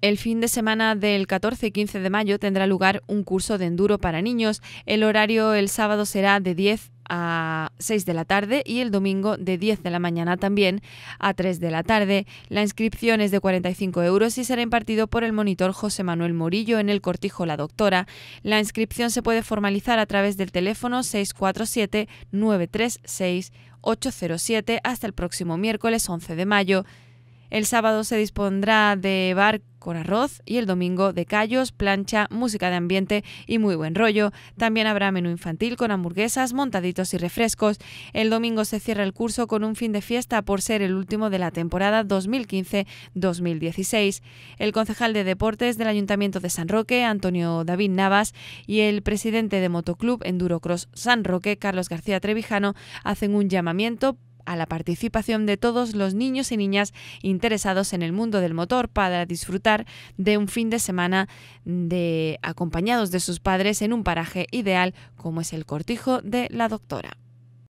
El fin de semana del 14 y 15 de mayo tendrá lugar un curso de enduro para niños. El horario el sábado será de 10 a 6 de la tarde y el domingo de 10 de la mañana también a 3 de la tarde. La inscripción es de 45 euros y será impartido por el monitor José Manuel Morillo en el Cortijo La Doctora. La inscripción se puede formalizar a través del teléfono 647 936 807 hasta el próximo miércoles 11 de mayo. El sábado se dispondrá de bar con arroz y el domingo de callos, plancha, música de ambiente y muy buen rollo. También habrá menú infantil con hamburguesas, montaditos y refrescos. El domingo se cierra el curso con un fin de fiesta por ser el último de la temporada 2015-2016. El concejal de deportes del Ayuntamiento de San Roque, Antonio David Navas, y el presidente de Motoclub Endurocross San Roque, Carlos García Trevijano, hacen un llamamiento a la participación de todos los niños y niñas interesados en el mundo del motor para disfrutar de un fin de semana de acompañados de sus padres en un paraje ideal como es el cortijo de la doctora.